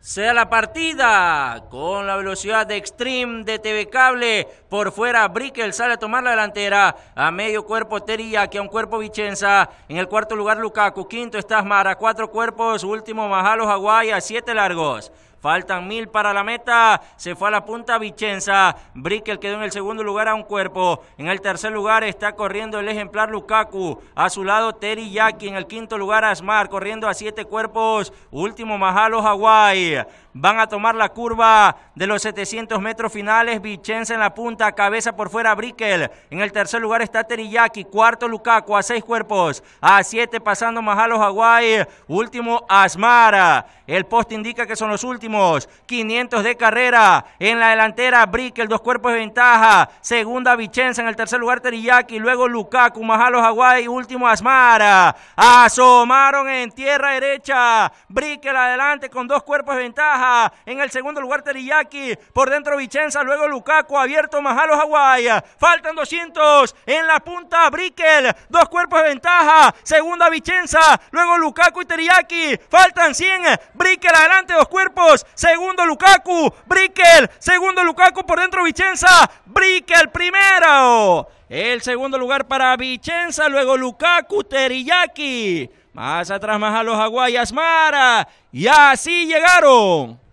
Sea la partida con la velocidad de Extreme de TV Cable. Por fuera, Brickel sale a tomar la delantera. A medio cuerpo, que A un cuerpo, Vicenza. En el cuarto lugar, Lukaku. Quinto, a Cuatro cuerpos. Último, majalos Hawaii. A siete largos. Faltan mil para la meta. Se fue a la punta Vicenza. Brickel quedó en el segundo lugar a un cuerpo. En el tercer lugar está corriendo el ejemplar Lukaku. A su lado Terry Yaki. En el quinto lugar Asmar corriendo a siete cuerpos. Último Mahalo Hawaii. Van a tomar la curva de los 700 metros finales. Vicenza en la punta, cabeza por fuera Brickel. En el tercer lugar está Teriyaki. Cuarto Lukaku a seis cuerpos. A siete pasando Majalo Hawaii. Último Asmara. El post indica que son los últimos. 500 de carrera. En la delantera Brickel, dos cuerpos de ventaja. Segunda Vicenza en el tercer lugar Teriyaki. Luego Lukaku, Majalo Hawaii. Último Asmara. Asomaron en tierra derecha. Brickel adelante con dos cuerpos de ventaja. En el segundo lugar Teriyaki. Por dentro Vicenza. Luego Lukaku. Abierto Majalo Hawaii. Faltan 200. En la punta Brickel, Dos cuerpos de ventaja. Segunda Vicenza. Luego Lukaku y Teriyaki. Faltan 100. Brickel, adelante. Dos cuerpos. Segundo Lukaku. Brickel, Segundo Lukaku. Por dentro Vicenza. Brickel, primero. El segundo lugar para Vicenza. Luego Lukaku. Teriyaki. Más atrás, más a los Aguayas Mara. Y así llegaron.